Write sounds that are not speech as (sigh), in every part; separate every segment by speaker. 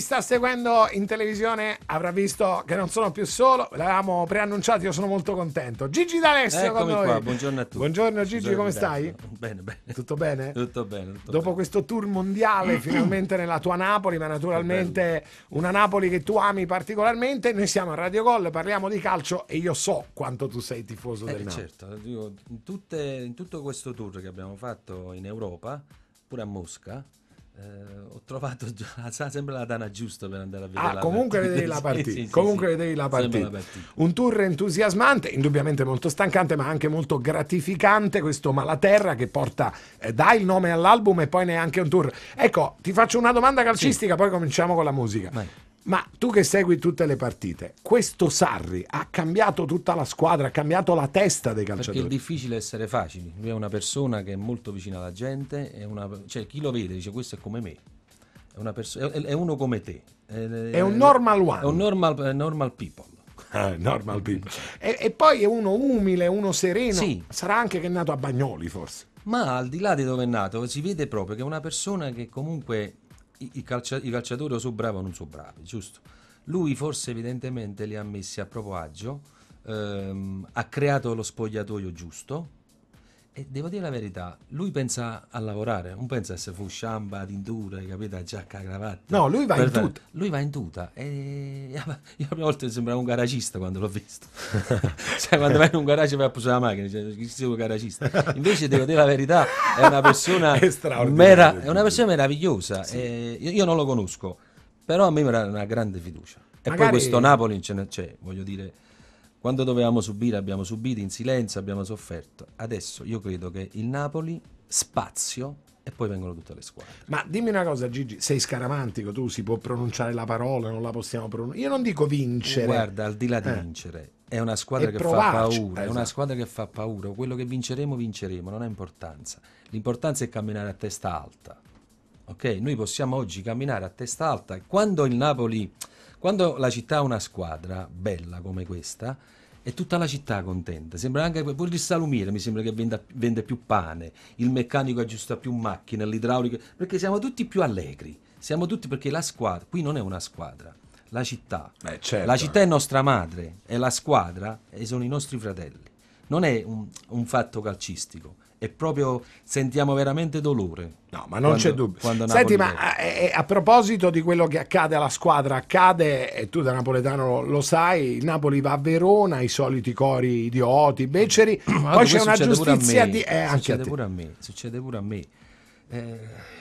Speaker 1: Chi sta seguendo in televisione avrà visto che non sono più solo, l'avevamo preannunciato, io sono molto contento. Gigi D'Alessio Eccomi con noi. Qua, buongiorno
Speaker 2: a tutti. Buongiorno Gigi, buongiorno, come stai? (laughs) Bene, bene. Tutto bene? Tutto bene. Tutto
Speaker 1: Dopo bene. questo tour mondiale (clears throat) finalmente nella tua Napoli, ma naturalmente una Napoli che tu ami particolarmente, noi siamo a Radio Gol, parliamo di calcio e io so quanto tu sei tifoso eh, del Napoli.
Speaker 2: Certo, io, in, tutte, in tutto questo tour che abbiamo fatto in Europa, pure a Mosca, eh, ho trovato già, (laughs) ah, sempre la dana giusta per andare a vedere ah, la comunque partita. Vedevi la (laughs) partita. sì, sì, comunque sì, vedevi la partita. la partita.
Speaker 1: Un tour entusiasmante, indubbiamente molto stancante, ma anche molto gratificante. Questo Malaterra che porta, eh, dà il nome all'album e poi neanche un tour. Ecco, ti faccio una domanda calcistica, poi cominciamo con la musica. Vai. Ma tu che segui tutte le partite, questo Sarri ha cambiato tutta la squadra, ha cambiato la testa dei calciatori. Perché
Speaker 2: è difficile essere facili. Lui è una persona che è molto vicina alla gente, una, cioè chi lo vede dice questo è come me. È, perso- è, è uno come te. È, è un normal one. È un normal, normal people. (laughs) Eh, normal people.
Speaker 1: E, e, poi è uno umile, uno sereno. Sì. Sarà anche che è nato a Bagnoli forse.
Speaker 2: Ma al di là di dove è nato, si vede proprio che è una persona che comunque i, calcia- i calciatori o sono bravi o non sono bravi, giusto? Lui forse evidentemente li ha messi a proprio agio, ehm, ha creato lo spogliatoio giusto, e devo dire la verità, lui pensa a lavorare, non pensa a se fu sciamba, tintura, capito, giacca, cravatta. No, lui va in fare... tuta. Lui va in tuta. E... (laughs) Io la prima volta sembrava un garagista quando l'ho visto. (laughs) cioè, quando vai in un garage vai a posare la macchina, cioè, chi sei un garagista? Invece devo dire la verità, è una persona, (laughs) è mera... è una persona meravigliosa. Sì. E... Io non lo conosco, però a me mi era una grande fiducia. E Magari... poi questo Napoli, c'è, cioè, voglio dire quando dovevamo subire abbiamo subito in silenzio, abbiamo sofferto. Adesso io credo che il Napoli spazio e poi vengono tutte le squadre. Ma dimmi una cosa, Gigi, sei scaramantico, tu si può pronunciare
Speaker 1: la parola, non la possiamo pronunciare. Io non dico vincere. Guarda, al di là di eh. vincere,
Speaker 2: è una squadra e che provarci. fa paura, eh, è una esatto. squadra che fa paura. Quello che vinceremo, vinceremo, non ha importanza. L'importanza è camminare a testa alta. Ok? Noi possiamo oggi camminare a testa alta. Quando il Napoli quando la città ha una squadra bella come questa, è tutta la città contenta. Sembra anche pure il salumiere, mi sembra che venda, vende più pane, il meccanico aggiusta più macchine, l'idraulico, perché siamo tutti più allegri. Siamo tutti perché la squadra, qui non è una squadra, la città. Eh, certo. La città è nostra madre, è la squadra e sono i nostri fratelli. Non è un, un fatto calcistico e proprio sentiamo veramente dolore. No, ma non quando, c'è dubbio. Senti, ma
Speaker 1: a, eh, eh, eh, a, proposito di quello che accade alla squadra, accade, e tu da napoletano lo sai, il Napoli va a Verona, i soliti cori idioti, beceri, (clears throat) ma poi c'è una giustizia di... Eh, succede pure
Speaker 2: a me, succede pure a me. Eh,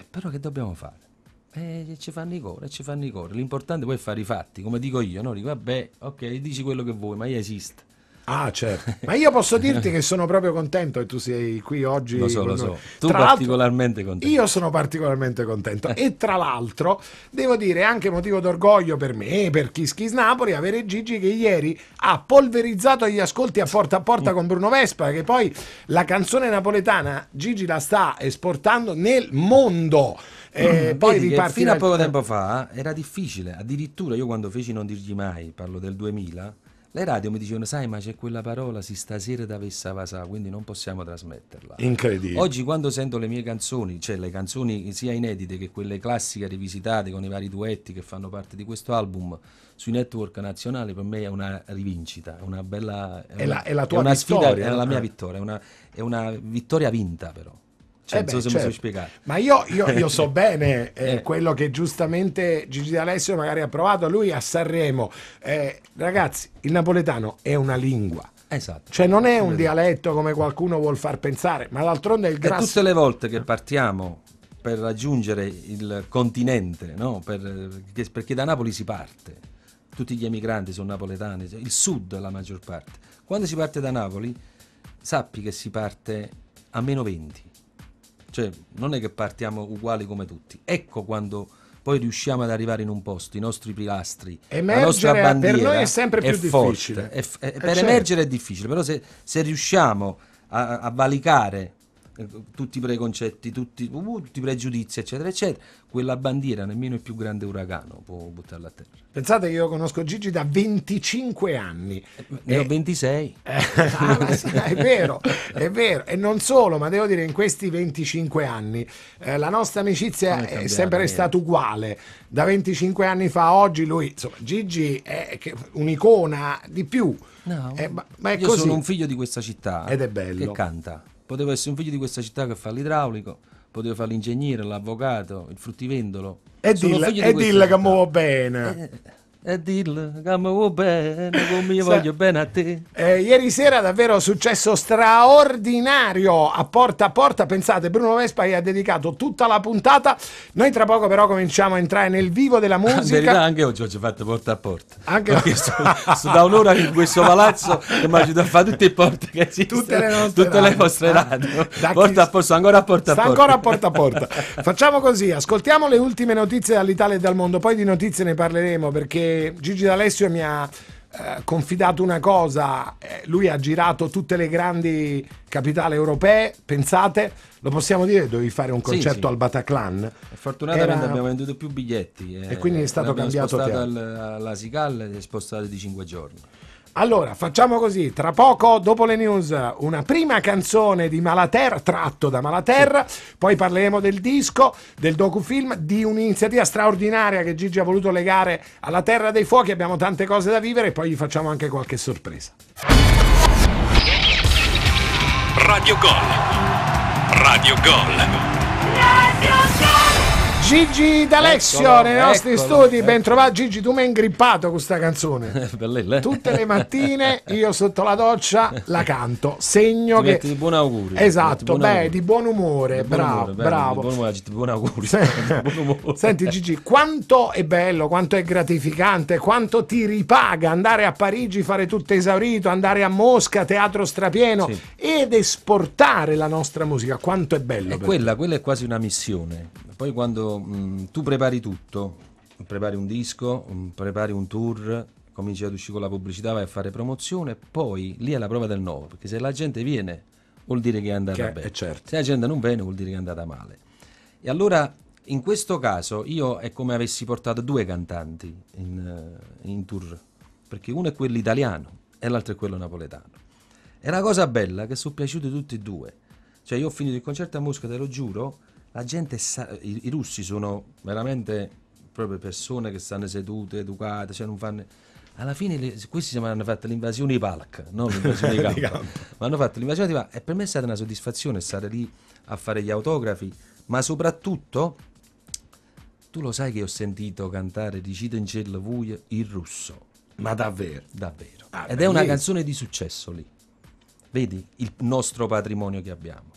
Speaker 2: però che dobbiamo fare? Eh, ci fanno i cori, ci fanno i cori. L'importante poi è fare i fatti, come dico io, no? Dico, vabbè, ok, dici quello che vuoi, ma io esisto. Ah, (laughs) certo.
Speaker 1: Ma io posso dirti che sono proprio contento che tu sei qui oggi. Lo so, lo so. Tu tra
Speaker 2: particolarmente
Speaker 1: contento. Io sono particolarmente contento. (laughs) e tra l'altro, devo dire, è anche motivo d'orgoglio per me e per Kiss Kiss Napoli avere Gigi che ieri ha polverizzato gli ascolti a porta a porta con Bruno Vespa, che poi la canzone napoletana Gigi la sta esportando nel mondo. Eh, mm, poi riparte fino a poco
Speaker 2: tempo fa era difficile, addirittura io quando feci Non dirgli mai, parlo del 2000, le radio mi dicevano, sai, ma c'è quella parola, si stasera da Vessa Vasà, quindi non possiamo trasmetterla. Incredibile. Oggi quando sento le mie canzoni, cioè le canzoni sia inedite che quelle classiche rivisitate con i vari duetti che fanno parte di questo album, sui network nazionali per me è una rivincita, è una bella... È, è, una, la, è la, tua è una vittoria, sfida, è la mia eh. vittoria, è una, è una vittoria vinta però. Eh cioè, eh beh, non so se certo. mi sono certo. spiegato. Ma io, io, io so (laughs)
Speaker 1: bene eh, eh, quello che giustamente Gigi D'Alessio magari ha provato lui a Sanremo. Eh, ragazzi, il napoletano è una lingua. Esatto. Cioè non è un dialetto come qualcuno vuol far pensare, ma d'altronde è il grasso. E tutte
Speaker 2: le volte che partiamo per raggiungere il continente, no? per, perché da Napoli si parte, tutti gli emigranti sono napoletani, il sud la maggior parte. Quando si parte da Napoli, sappi che si parte a meno 20 cioè, non è che partiamo uguali come tutti. Ecco quando poi riusciamo ad arrivare in un posto, i nostri pilastri, emergere, la nostra bandiera. Per noi è sempre più è difficile. Forte, è, è, eh, eh, per certo. emergere è difficile, però se, se riusciamo a, a valicare eh, tutti i preconcetti, tutti, uh, uh, tutti, i pregiudizi, eccetera, eccetera. Quella bandiera, nemmeno il più grande uragano può buttarla a terra. Pensate che io conosco Gigi da 25 anni. Ne e... ho 26.
Speaker 1: Eh, (laughs) ah, sì, è vero, è vero. E non solo, ma devo dire, in questi 25 anni eh, la nostra amicizia è, è, sempre stata uguale. Da 25 anni fa, oggi lui, insomma, Gigi è un'icona di più. No, eh, ma, ma, è io così. sono un
Speaker 2: figlio di questa città. Ed è bello. Che canta poteva essere un figlio di questa città che fa l'idraulico, poteva fare l'ingegnere, l'avvocato, il fruttivendolo. E Sono dilla, e dilla che muovo bene. Eh, eh, eh e dillo che mi vuoi bene, come io voglio bene a te. Eh,
Speaker 1: ieri sera davvero successo straordinario a porta a porta. Pensate, Bruno Vespa gli ha dedicato tutta la puntata. Noi tra poco però cominciamo a entrare nel vivo della ah, musica. In verità
Speaker 2: anche oggi ho fatto porta a porta. Anche Perché sto, sto da un'ora in questo palazzo che mi aiuta a fare tutte le porte che esistono. Tutte le nostre tutte radio. Le vostre ah, radio. Da porta a porta, ancora a porta a porta. ancora a porta a porta.
Speaker 1: Facciamo così, ascoltiamo le ultime notizie dall'Italia e dal mondo, poi di notizie ne parleremo perché Gigi D'Alessio mi ha eh, confidato una cosa, eh, lui ha girato tutte le grandi capitali europee, pensate, lo possiamo dire, dovevi fare un concerto sì, sì. al Bataclan.
Speaker 2: Fortunatamente Era... abbiamo venduto più biglietti. Eh. E, quindi è stato cambiato... Abbiamo spostato al, alla Sigal ed è spostato di 5 giorni.
Speaker 1: Allora, facciamo così, tra poco, dopo le news, una prima canzone di Malaterra, tratto da Malaterra, sì. poi parleremo del disco, del docufilm, di un'iniziativa straordinaria che Gigi ha voluto legare alla Terra dei Fuochi, abbiamo tante cose da vivere e poi gli facciamo anche qualche sorpresa.
Speaker 2: Radio Gol. Radio Gol.
Speaker 1: Radio Gol. Gigi D'Alessio eccolo, nei nostri eccolo, studi, ben trovato. Gigi, tu mi hai ingrippato questa canzone. Bellella. (laughs) Tutte le mattine io sotto la doccia la canto, segno che... di buon
Speaker 2: augurio. Esatto, buon beh, augurio. di
Speaker 1: buon umore, di bravo, buon umore, bravo. Bello, bravo.
Speaker 2: Di buon augurio, Se... (laughs) buon umore. Senti
Speaker 1: Gigi, quanto è bello, quanto è gratificante, quanto ti ripaga andare a Parigi, fare tutto esaurito, andare a Mosca, teatro strapieno sì. ed esportare la nostra musica, quanto è bello. È quella,
Speaker 2: quella è quasi una missione poi quando mh, mm, tu prepari tutto, prepari un disco, mh, mm, prepari un tour, cominci ad uscire con la pubblicità, vai a fare promozione, poi lì è la prova del nuovo, perché se la gente viene vuol dire che è andata che, bene, certo. se la gente non viene vuol dire che è andata male. E allora in questo caso io è come avessi portato due cantanti in, eh, in tour, perché uno è quello italiano e l'altro è quello napoletano. E la cosa bella è che sono piaciuti tutti e due. Cioè io ho finito il concerto a Mosca, te lo giuro, la gente sa, i, i, russi sono veramente proprio persone che stanno sedute, educate, cioè non fanno... Alla fine questi siamo, hanno fatto l'invasione di Palak, non l'invasione di (laughs) campo, campo. ma hanno fatto l'invasione di Palak e per me è stata una soddisfazione stare lì a fare gli autografi, ma soprattutto tu lo sai che ho sentito cantare Ricito in cielo vuia il russo. Ma davvero? Davvero. Ah, Ed è una canzone di successo lì. Vedi il nostro patrimonio che abbiamo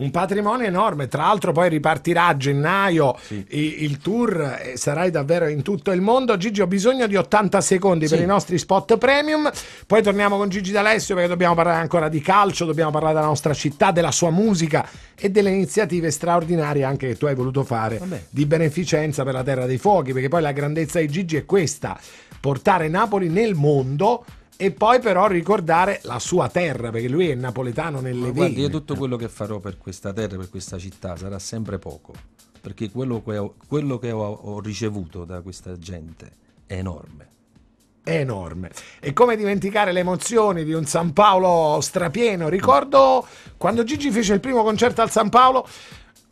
Speaker 2: un patrimonio enorme.
Speaker 1: Tra l'altro, poi ripartirà a gennaio sì. il tour e sarai davvero in tutto il mondo. Gigi, ho bisogno di 80 secondi sì. per i nostri spot premium. Poi torniamo con Gigi D'Alessio perché dobbiamo parlare ancora di calcio, dobbiamo parlare della nostra città, della sua musica e delle iniziative straordinarie anche che tu hai voluto fare Vabbè. di beneficenza per la Terra dei Fuochi. Perché poi la grandezza di Gigi è questa portare Napoli nel mondo e poi però ricordare la sua terra, perché lui è napoletano nelle vene. Guardi, io
Speaker 2: tutto quello che farò per questa terra, per questa città, sarà sempre poco, perché quello che ho, quello che ho, ho ricevuto da questa gente è enorme. È
Speaker 1: enorme. E come dimenticare le emozioni di un San Paolo strapieno? Ricordo quando Gigi fece il primo concerto al San Paolo,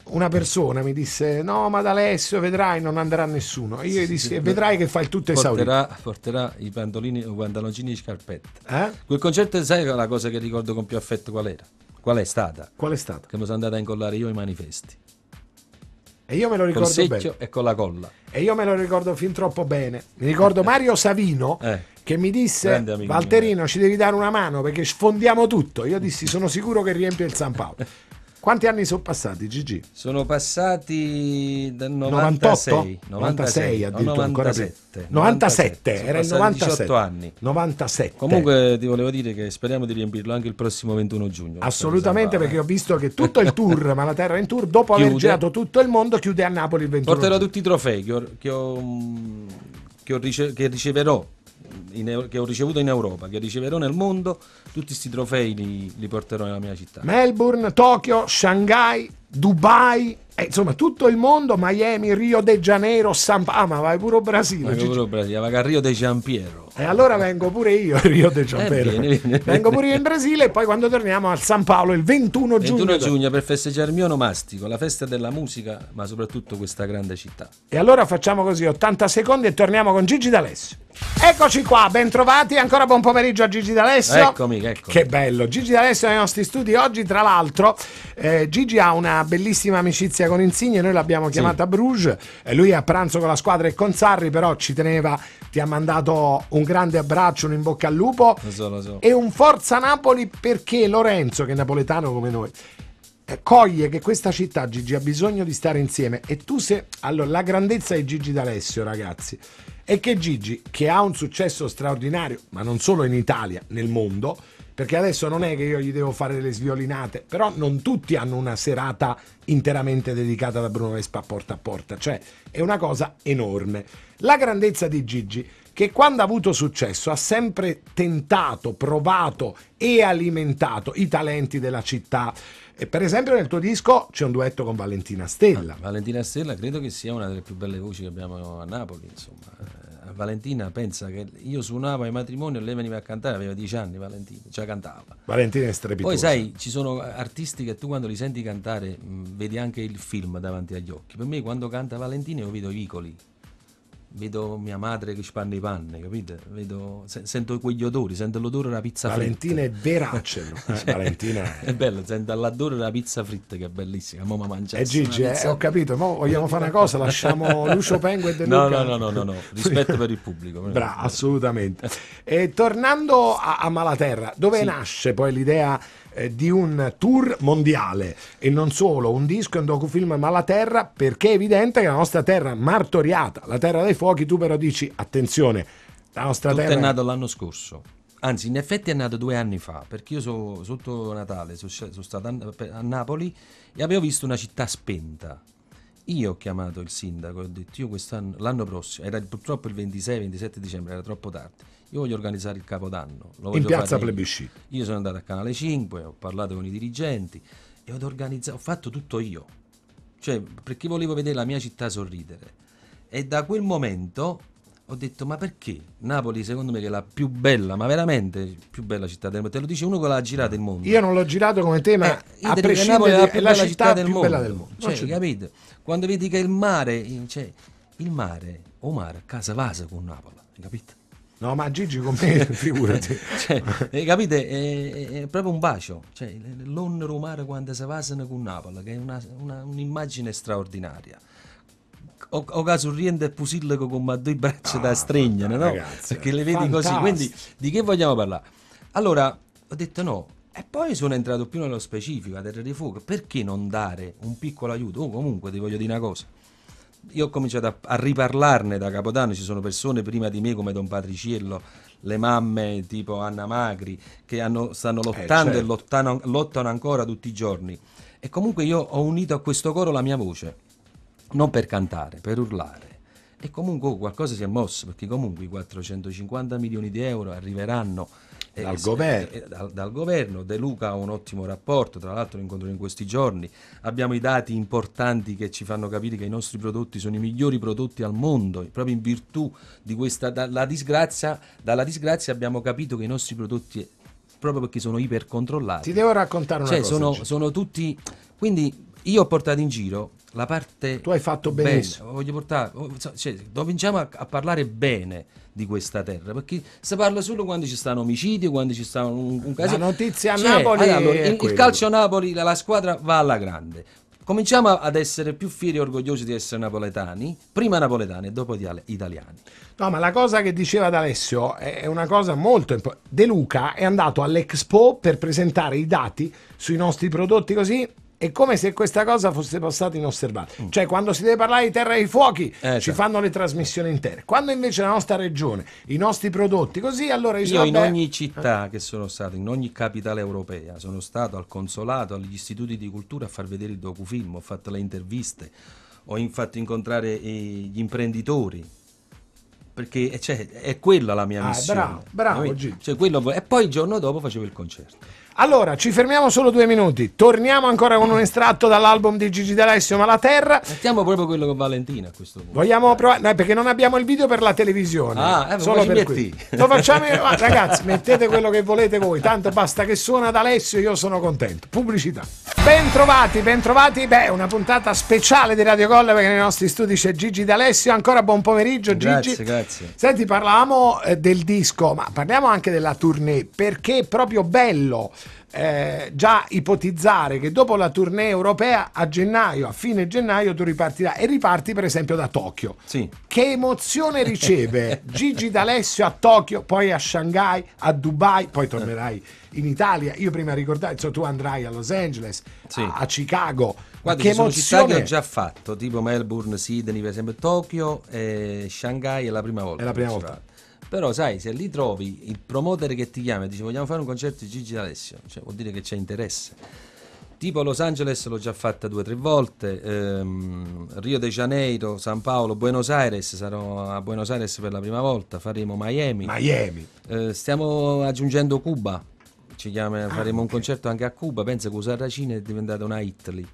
Speaker 1: una persona mi disse no ma da Alessio vedrai non andrà nessuno io gli dissi sì, vedrai che fai tutto esaurito
Speaker 2: porterà, i pantolini o pantaloncini di scarpette eh? quel concerto sai la cosa che ricordo con più affetto qual era? qual è stata? qual è stata? che mi sono andato a incollare io i manifesti e io me lo ricordo Col bene e con la colla
Speaker 1: e io me lo ricordo fin troppo bene mi ricordo eh. Mario Savino eh che mi disse Valterino mio. ci devi dare una mano perché sfondiamo tutto io dissi sono sicuro che riempie il San Paolo (laughs) Quanti anni sono passati, Gigi?
Speaker 2: Sono passati dal 96, 98? 96, 96 addirittura 97, 97, 97 era il 18 anni. 97. Comunque ti volevo dire che speriamo di riempirlo anche il prossimo 21 giugno. Assolutamente perché
Speaker 1: ho visto che tutto il tour (laughs) ma la terra in tour dopo chiude. aver girato tutto il mondo chiude a Napoli il 21 Porterò
Speaker 2: giugno. tutti i trofei che, ho, che, ho rice- che riceverò in, che ho ricevuto in Europa, che riceverò nel mondo, tutti questi trofei li, li porterò nella mia città.
Speaker 1: Melbourne, Tokyo, Shanghai, Dubai, eh, insomma tutto il mondo, Miami, Rio de Janeiro, San Paolo, ah, ma vai pure Brasile. Vai
Speaker 2: pure Brasile, vai a Rio de Janeiro.
Speaker 1: E allora vengo pure io a (laughs) Rio de Janeiro. Eh, Vengo pure io in Brasile e poi quando torniamo al San Paolo il 21 giugno. 21 giugno
Speaker 2: per festeggiare il mio nomastico, la festa della musica, ma soprattutto questa grande città.
Speaker 1: E allora facciamo così, 80 secondi e torniamo con Gigi D'Alessio. Eccoci qua, bentrovati, ancora buon pomeriggio a Gigi D'Alessio.
Speaker 2: Eccomi, eccomi. Che
Speaker 1: bello, Gigi D'Alessio nei nostri studi oggi, tra l'altro eh, Gigi ha una bellissima amicizia con Insigne, noi l'abbiamo chiamata sì. Bruges, lui è a pranzo con la squadra e con Sarri, però ci teneva, ti ha mandato un grande abbraccio, un in bocca al lupo lo so, lo so. e un forza Napoli perché Lorenzo, che è napoletano come noi, eh, coglie che questa città, Gigi, ha bisogno di stare insieme e tu se... Allora, la grandezza di Gigi D'Alessio, ragazzi, è che Gigi, che ha un successo straordinario, ma non solo in Italia, nel mondo, perché adesso non è che io gli devo fare delle sviolinate, però non tutti hanno una serata interamente dedicata da Bruno Vespa porta a porta, cioè è una cosa enorme. La grandezza di Gigi, che quando ha avuto successo ha sempre tentato, provato e alimentato i talenti della città. E per esempio nel tuo disco c'è un duetto con
Speaker 2: Valentina Stella. Ah, Valentina Stella credo che sia una delle più belle voci che abbiamo a Napoli, insomma Valentina pensa che io suonavo ai matrimoni e lei veniva a cantare, aveva dieci anni Valentina, cioè cantava.
Speaker 1: Valentina è strepitosa. Poi sai,
Speaker 2: ci sono artisti che tu quando li senti cantare mh, vedi anche il film davanti agli occhi. Per me quando canta Valentina io vedo i vicoli vedo mia madre che spanna i panni, capite? Vedo, se, sento quegli odori, sento l'odore della pizza Valentina fritta.
Speaker 1: Valentina è verace, cioè, (laughs) Valentina è...
Speaker 2: è bello, sento l'odore della pizza fritta che è bellissima, mo ma mangiare. Eh, e Gigi, eh, ho
Speaker 1: capito, mo vogliamo fare una cosa, lasciamo Lucio Pengo e De Luca. No, no, no, no, no, no. rispetto per il pubblico. Bra, assolutamente. E tornando a, a Malaterra, dove sì. nasce poi l'idea eh, di un tour mondiale e non solo un disco e un docufilm ma la terra perché è evidente che la nostra terra martoriata, la terra dei fuochi, tu però dici attenzione, la nostra Tutto terra... è nato
Speaker 2: l'anno scorso. Anzi, in effetti è nato due anni fa, perché io sono sotto Natale, sono stato a Napoli e avevo visto una città spenta, io ho chiamato il sindaco e ho detto io quest'anno, l'anno prossimo, era purtroppo il 26-27 dicembre, era troppo tardi, io voglio organizzare il Capodanno. In piazza plebiscito. Io. io sono andato a Canale 5, ho parlato con i dirigenti e ho, ho fatto tutto io, cioè perché volevo vedere la mia città sorridere. E da quel momento ho detto ma perché Napoli secondo me che è la più bella ma veramente più bella città del mondo te lo dice uno che l'ha girata il mondo
Speaker 1: io non l'ho girato come te ma eh, a prescindere è la, più è la città, città del più mondo. bella del mondo cioè, cioè,
Speaker 2: capito quando vedi che il mare cioè, il mare Omar casa vasa con Napoli capito No, ma Gigi con me, (laughs) figurati. cioè, capite, è, è, proprio un bacio. Cioè, l'onero umano quando si vasano con Napoli, che è una, una, un'immagine straordinaria o, o caso riende pusillego con due braccia ah, da stregnere, no? Ragazzi, Perché le vedi fantastico. così. Quindi di che vogliamo parlare? Allora, ho detto no. E poi sono entrato più nello specifico, a Terra di Fuoco. Perché non dare un piccolo aiuto? Oh, comunque ti voglio dire una cosa. Io ho cominciato a, a riparlarne da Capodanno, ci sono persone prima di me come Don Patriciello, le mamme tipo Anna Magri che hanno, stanno eh, lottando eh, certo. e lottano, lottano ancora tutti i giorni. E comunque io ho unito a questo coro la mia voce non per cantare, per urlare. E comunque oh, qualcosa si è mosso, perché comunque i 450 milioni di euro arriveranno eh, dal governo. Eh, dal, dal, governo. De Luca ha un ottimo rapporto, tra l'altro l'incontro in questi giorni. Abbiamo i dati importanti che ci fanno capire che i nostri prodotti sono i migliori prodotti al mondo, proprio in virtù di questa dalla disgrazia, dalla disgrazia abbiamo capito che i nostri prodotti proprio perché sono ipercontrollati. Ti devo raccontare una cioè, cosa. Sono, sono tutti quindi io ho portato in giro la parte... Tu hai fatto benissimo. Bene. Voglio portare, oh, cioè, cominciamo a, a, parlare bene di questa terra, perché si parla solo quando ci stanno omicidi, quando ci stanno un, un caso... La notizia a cioè, Napoli... Allora, il, il calcio a Napoli, la, la squadra va alla grande. Cominciamo ad essere più fieri e orgogliosi di essere napoletani, prima napoletani e dopo italiani.
Speaker 1: No, ma la cosa che diceva D'Alessio è una cosa molto importante. De Luca è andato all'Expo per presentare i dati sui nostri prodotti così è come se questa cosa fosse passata inosservata. Mm. Cioè, quando si deve parlare di terra dei fuochi, eh, ci certo. fanno le trasmissioni intere. Quando invece la nostra regione, i nostri prodotti, così allora io, io vabbè... in ogni città
Speaker 2: che sono stato, in ogni capitale europea, sono stato al consolato, agli istituti di cultura a far vedere il docufilm, ho fatto le interviste, ho fatto incontrare eh, gli imprenditori, perché eh, cioè, è quella la mia ah, missione. bravo, bravo. Cioè, quello... e poi il giorno dopo facevo il concerto.
Speaker 1: Allora, ci fermiamo solo due minuti. Torniamo ancora con un estratto dall'album di Gigi D'Alessio Ma la Terra. Mettiamo proprio quello con Valentina a questo punto. Vogliamo provare? No, perché non abbiamo il video per la televisione. Ah, eh, solo per qui. Lo facciamo (laughs) io. Ah, ragazzi, mettete quello che volete voi. Tanto basta che suona D'Alessio, io sono contento. Pubblicità. Bentrovati, bentrovati. Beh, una puntata speciale di Radio Gol perché nei nostri studi c'è Gigi D'Alessio. Ancora buon pomeriggio, Gigi. Grazie, grazie. Senti, parlavamo eh, del disco, ma parliamo anche della tournée perché è proprio bello eh, già ipotizzare che dopo la tournée europea a gennaio, a fine gennaio, tu ripartirai e riparti per esempio da Tokyo. Sì. Che emozione riceve (laughs) Gigi D'Alessio a Tokyo, poi a Shanghai, a Dubai, poi tornerai in Italia. Io prima ricordavo, insomma, tu andrai a Los Angeles, sì. a, a, Chicago.
Speaker 2: Guarda, che emozione! Città che ho già fatto, tipo Melbourne, Sydney, per esempio, Tokyo e Shanghai è la prima volta. È la prima volta. Vado. Però sai, se lì trovi il promoter che ti chiama e dice vogliamo fare un concerto di Gigi D'Alessio, cioè, vuol dire che c'è interesse. Tipo Los Angeles l'ho già fatta due o tre volte, ehm, Rio de Janeiro, San Paolo, Buenos Aires, sarò a Buenos Aires per la prima volta, faremo Miami. Miami. Eh, stiamo aggiungendo Cuba, chiama, ah, faremo okay. un concerto anche a Cuba, pensa che Usarracina è diventata una hit lì.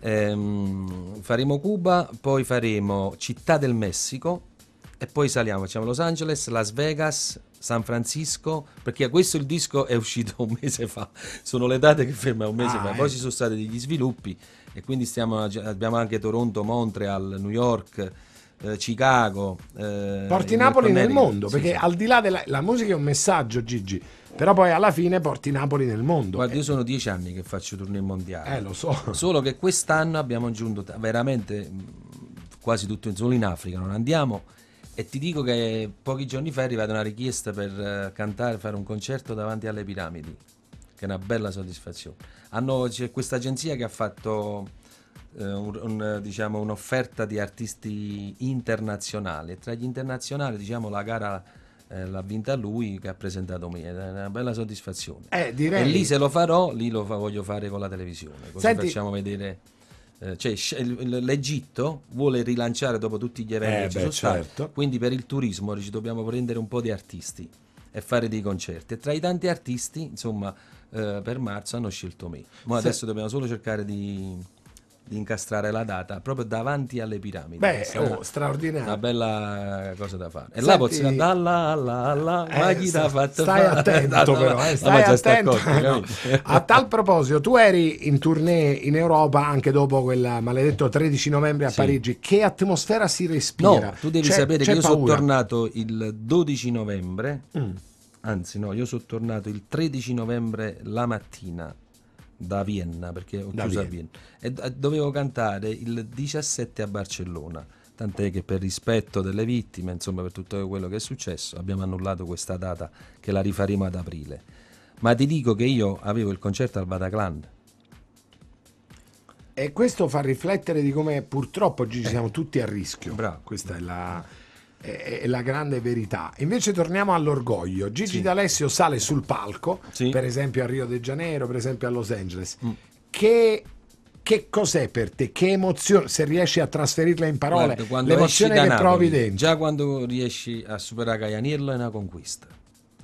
Speaker 2: Ehm, faremo Cuba, poi faremo Città del Messico, e poi saliamo, facciamo Los Angeles, Las Vegas, San Francisco, perché questo il disco è uscito un mese fa, sono le date che ferma un mese ah, fa, eh. poi eh. ci sono stati degli sviluppi e quindi stiamo, abbiamo anche Toronto, Montreal, New York. Eh, Chicago, eh, porti Napoli nel mondo perché sì,
Speaker 1: al di là della la musica è un messaggio, Gigi però poi alla fine porti
Speaker 2: Napoli nel mondo. Guarda, eh. io sono dieci anni che faccio tournée mondiali Eh, lo so. (laughs) Solo che quest'anno abbiamo aggiunto veramente quasi tutto, solo in Africa non andiamo, e ti dico che pochi giorni fa è arrivata una richiesta per eh, cantare, fare un concerto davanti alle piramidi, che è una bella soddisfazione. Hanno, c'è questa agenzia che ha fatto eh, un, un, diciamo, un'offerta di artisti internazionali. e Tra gli internazionali, diciamo, la gara eh, l'ha vinta lui che ha presentato me, è una bella soddisfazione. Eh, direi... E lì se lo farò, lì lo fa, voglio fare con la televisione, così Senti... facciamo vedere eh, cioè, l'Egitto vuole rilanciare dopo tutti gli eventi eh, che ci beh, sono certo. stati, quindi per il turismo ci dobbiamo prendere un po' di artisti e fare dei concerti. E tra i tanti artisti, insomma, eh, per marzo hanno scelto me. Ma adesso dobbiamo solo cercare di di incastrare la data proprio davanti alle piramidi. Beh, è oh, straordinario. Una bella cosa da fare. E Senti, là possiamo dalla alla alla eh, maghi da fatto Stai fare. attento (laughs) però, eh, stai attento. Accorto, A
Speaker 1: tal proposito, tu eri in tournée in Europa anche dopo quel maledetto 13 eh. novembre a sì. Parigi. Che atmosfera si respira? No, tu devi c'è, sapere c'è che io sono
Speaker 2: tornato il 12 novembre. Mm. Anzi, no, io sono tornato il 13 novembre la mattina da Vienna, perché ho chiuso a Vienna, e dovevo cantare il 17 a Barcellona. Tant'è che per rispetto delle vittime, insomma per tutto quello che è successo, abbiamo annullato questa data che la rifaremo ad aprile. Ma ti dico che io avevo il concerto al Bataclan,
Speaker 1: e questo fa riflettere di come purtroppo oggi eh. siamo tutti a rischio. Bravo. Questa è la è, la grande verità. Invece torniamo all'orgoglio. Gigi sì. D'Alessio sale sul palco, sì. per esempio a Rio de Janeiro, per esempio a Los Angeles. Mm. Che che cos'è per te? Che emozione, se riesci a trasferirla in parole, Guarda, l'emozione che Napoli, provi dentro?
Speaker 2: Già quando riesci a superare Gaianiello è una conquista.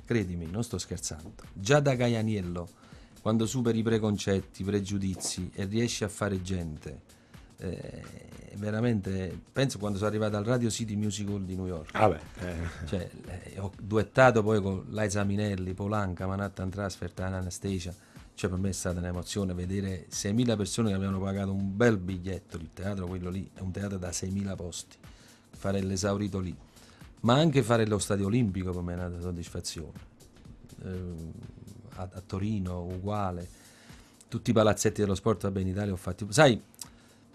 Speaker 2: Credimi, non sto scherzando. Già da Gaianiello, quando superi i preconcetti, i pregiudizi e riesci a fare gente, eh, veramente penso quando sono arrivato al Radio City Music Hall di New York ah beh, eh. cioè, eh, ho duettato poi con Liza Minelli, Polanca, Manhattan Transfer, Tana Anastasia cioè per me è stata un'emozione vedere 6.000 persone che avevano pagato un bel biglietto il teatro quello lì è un teatro da 6.000 posti fare l'esaurito lì ma anche fare lo stadio olimpico per me è una soddisfazione eh, a, a Torino uguale tutti i palazzetti dello sport vabbè in Italia ho fatti sai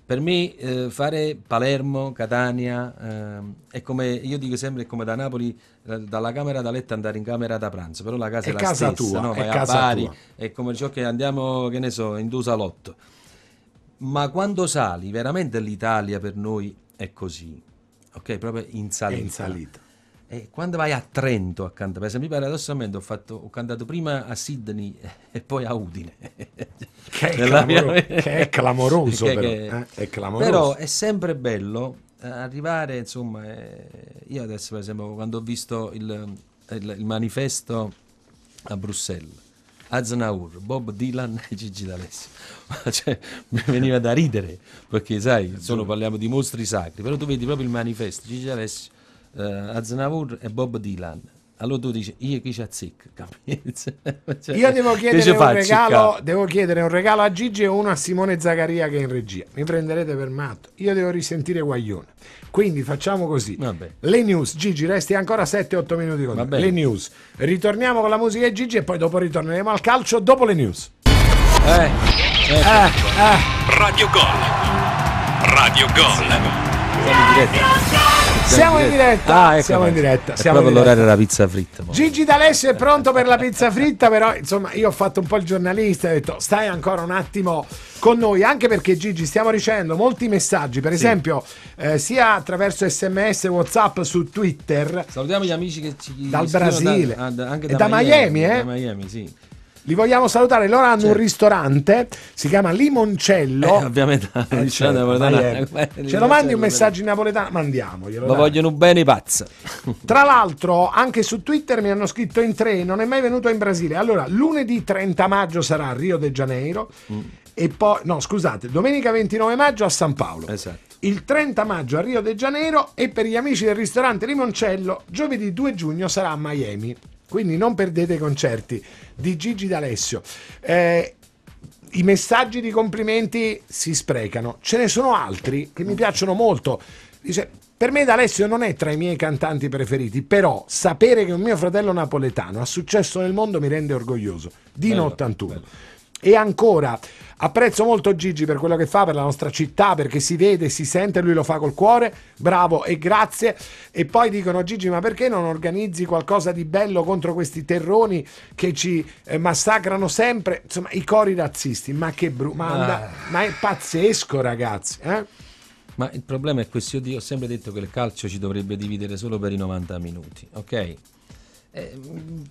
Speaker 2: per me eh, fare Palermo, Catania, eh, è come, io dico sempre, è come da Napoli, eh, dalla camera da letto andare in camera da pranzo, però la casa è, è la casa stessa, tua, no? è, casa Bari, è come ciò che andiamo, che ne so, in due salotto. Ma quando sali, veramente l'Italia per noi è così, ok? Proprio in salita. È in salita. E quando vai a Trento a cantare, per esempio, paradossalmente ho, fatto, ho cantato prima a Sydney (laughs) e poi a Udine. Che è, (laughs) clamoro, che è clamoroso, che, però. Che... Eh, è clamoroso. Però è sempre bello eh, arrivare, insomma, eh... io adesso per esempio quando ho visto il, il, il manifesto a Bruxelles, Aznaur, Bob Dylan e Gigi D'Alessio. (laughs) cioè, mi veniva da ridere, perché sai, solo parliamo di mostri sacri, però tu vedi proprio il manifesto, Gigi D'Alessio eh, Aznavour e Bob Dylan. Allora tu dici, io chi ci azzecca? (laughs) cioè, io devo chiedere, un regalo,
Speaker 1: devo chiedere un regalo a Gigi e uno a Simone Zagaria che è in regia. Mi prenderete per matto. Io devo risentire Guaglione. Quindi facciamo così. Vabbè. Le news, Gigi, resti ancora 7-8 minuti con te. Le news. Ritorniamo con la musica di Gigi e poi dopo ritorneremo al calcio dopo le news.
Speaker 2: Eh, eh, eh. eh. Radio Gol. Radio Gol. Siamo in diretta. Siamo in
Speaker 1: diretta. Ah, ecco siamo in diretta. Siamo è proprio l'orario della
Speaker 2: pizza fritta. Mo.
Speaker 1: Gigi D'Alessio è pronto per la pizza fritta, però insomma io ho fatto un po' il giornalista, ho detto stai ancora un attimo con noi, anche perché Gigi stiamo ricevendo molti messaggi, per sì. esempio eh, sia attraverso sms, whatsapp, su Twitter.
Speaker 2: Salutiamo gli amici che ci... Dal Brasile. da, anche da, e da Miami, Miami, eh? eh? Da Miami, sì. Li
Speaker 1: vogliamo salutare, loro hanno certo. un ristorante, si chiama Limoncello. Eh,
Speaker 2: ovviamente eh, diciamo certo, napoletano. Eh. (laughs) Ce lo mandi un messaggio
Speaker 1: in napoletano, mandiamoglielo.
Speaker 2: Lo dai. vogliono bene pazza. (laughs)
Speaker 1: Tra l'altro, anche su Twitter mi hanno scritto in tre, non è mai venuto in Brasile. Allora, lunedì 30 maggio sarà a Rio de Janeiro. Mm. E poi, no, scusate, domenica 29 maggio a San Paolo. Esatto il 30 maggio a Rio de Janeiro e per gli amici del ristorante Limoncello giovedì 2 giugno sarà a Miami. Quindi non perdete i concerti di Gigi D'Alessio. Eh, i messaggi di complimenti si sprecano. Ce ne sono altri che mi mm. piacciono molto. Dice, per me D'Alessio non è tra i miei cantanti preferiti, però sapere che un mio fratello napoletano ha successo nel mondo mi rende orgoglioso. Dino bello, 81. Bello. E ancora, apprezzo molto Gigi per quello che fa per la nostra città, perché si vede, si sente, lui lo fa col cuore, bravo e grazie. E poi dicono Gigi, ma perché non organizzi qualcosa di bello contro questi terroni che ci eh, massacrano sempre? Insomma, i cori razzisti, ma che brutto, ma, ah.
Speaker 2: ma, è pazzesco ragazzi. Eh? Ma il problema è questo, io ho sempre detto che il calcio ci dovrebbe dividere solo per i 90 minuti, ok? Eh, mm,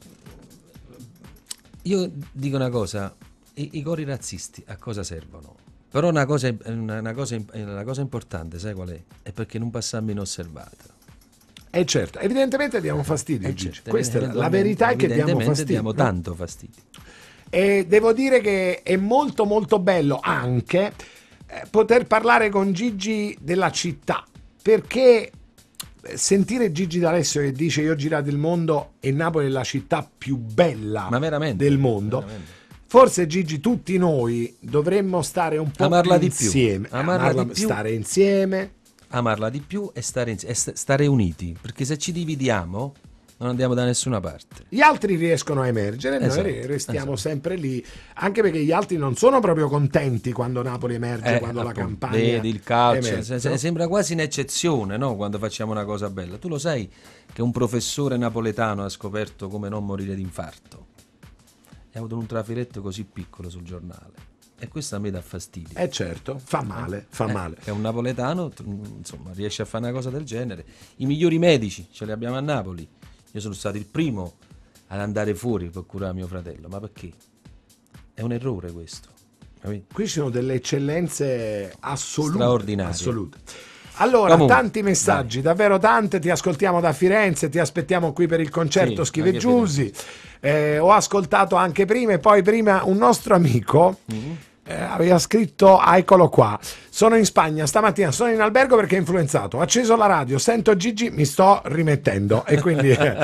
Speaker 2: io dico una cosa, i, i cori razzisti a cosa servono? Però una cosa, una, cosa, una cosa, importante, sai qual è? È perché non passammo inosservato. E eh, certo, evidentemente diamo fastidio. Eh certo, Questa è la verità è che diamo fastidio. diamo tanto fastidio.
Speaker 1: E devo dire che è molto molto bello anche eh, poter parlare con Gigi della città, perché eh, sentire Gigi D'Alessio che dice io ho girato il mondo e Napoli è la città più bella del mondo. Veramente Forse Gigi, tutti noi dovremmo stare un po' amarla più insieme, amarla amarla di più, stare
Speaker 2: insieme. Amarla di più e stare, insieme, e stare uniti, perché se ci dividiamo non andiamo da nessuna parte. Gli altri riescono a emergere, esatto, noi restiamo esatto.
Speaker 1: sempre lì, anche perché gli altri non sono proprio contenti quando Napoli emerge, eh, quando appunto, la campagna vedi il calcio, emerge,
Speaker 2: sembra quasi un'eccezione, no? quando facciamo una cosa bella. Tu lo sai che un professore napoletano ha scoperto come non morire di infarto. È avuto un trafiletto così piccolo sul giornale. E questo a me dà fastidio. Eh certo, fa male, fa eh, male. È un napoletano, mm, insomma, riesce a fare una cosa del genere. I migliori medici ce li abbiamo a Napoli. Io sono stato il primo ad andare fuori per curare mio fratello, ma perché? È un errore questo. Qui ci sono delle eccellenze assolute. Straordinarie. Assolute.
Speaker 1: Allora, Comunque, tanti messaggi, dai. davvero tanti. Ti ascoltiamo da Firenze, ti aspettiamo qui per il concerto, sì, scrive Giusi. Eh, ho ascoltato anche prima e poi prima un nostro amico mm-hmm eh, aveva scritto, ah, eccolo qua, sono in Spagna stamattina, sono in albergo perché è influenzato, ho acceso la radio, sento Gigi, mi sto rimettendo e quindi (laughs) eh,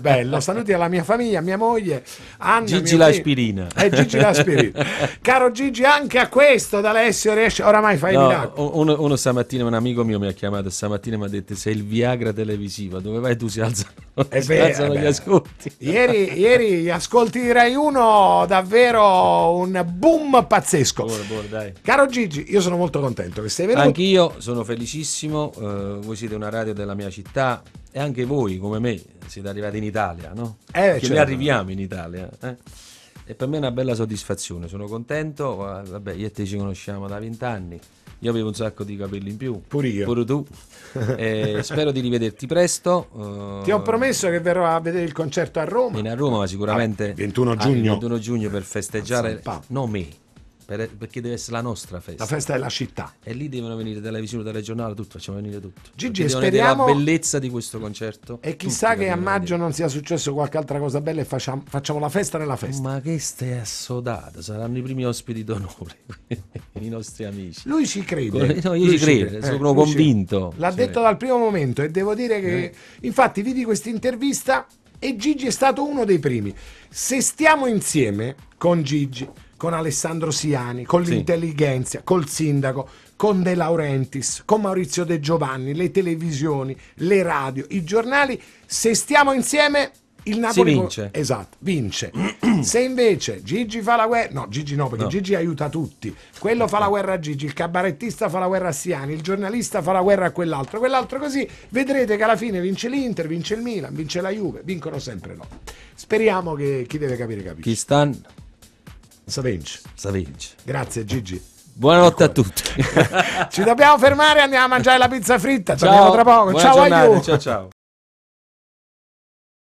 Speaker 1: bello, saluti alla mia famiglia, mia moglie, Anna, Gigi l'aspirina. Eh, Gigi l'aspirina. (laughs) Caro Gigi, anche a questo D'Alessio riesce, oramai fai no, miracolo.
Speaker 2: Uno, uno, stamattina, un amico mio mi ha chiamato stamattina e mi ha detto sei il Viagra televisiva, dove vai tu si alzano, eh si beh, alzano beh. gli ascolti. Ieri, ieri gli ascolti di Rai 1,
Speaker 1: davvero un boom pazzesco pazzesco. Buono, buono, Caro Gigi, io sono molto contento che stai
Speaker 2: venuto. Anch'io sono felicissimo, uh, voi siete una radio della mia città e anche voi, come me, siete arrivati in Italia, no? Eh, che certo. noi arriviamo in Italia. Eh? E per me è una bella soddisfazione, sono contento, vabbè, io e te ci conosciamo da vent'anni. Io avevo un sacco di capelli in più. Pure io. Pure tu. (laughs) Eh, spero di rivederti presto. Uh, Ti ho promesso che verrò a vedere il concerto a Roma. In a Roma, ma sicuramente. Ah, 21 ah, giugno. 21 giugno per festeggiare. Non me per, perché deve essere la nostra festa. La festa è la città. E lì devono venire televisione, telegiornale, tutto, facciamo venire tutto. Gigi, perché speriamo la bellezza di questo concerto. E chissà che a
Speaker 1: maggio non sia successo qualche altra cosa bella e facciamo, facciamo la festa nella festa.
Speaker 2: Ma che stai assodato, saranno i primi ospiti d'onore, (laughs) i nostri amici. Lui ci crede. No, io ci credo, crede. sono eh, convinto. L'ha cioè. detto
Speaker 1: dal primo momento e devo dire che eh. infatti vidi questa intervista e Gigi è stato uno dei primi. Se stiamo insieme con Gigi con Alessandro Siani, con sì. l'intelligenza, col sindaco, con De Laurentiis, con Maurizio De Giovanni, le televisioni, le radio, i giornali, se stiamo insieme il Napoli si vince. Esatto, vince. (clears throat) Se invece Gigi fa la guerra, no, Gigi no, perché no. Gigi aiuta tutti. Quello fa la guerra a Gigi, il cabarettista fa la guerra a Siani, il giornalista fa la guerra a quell'altro, quell'altro così, vedrete che alla fine vince l'Inter, vince il Milan, vince la Juve, vincono sempre loro. No. Speriamo che chi deve capire capisca.
Speaker 2: Chi stanno Savage. Savage. Grazie Gigi. Buonanotte a tutti. (laughs) Ci dobbiamo fermare, andiamo a mangiare la pizza fritta. Ci vediamo tra poco. ciao, giornata, ciao ciao.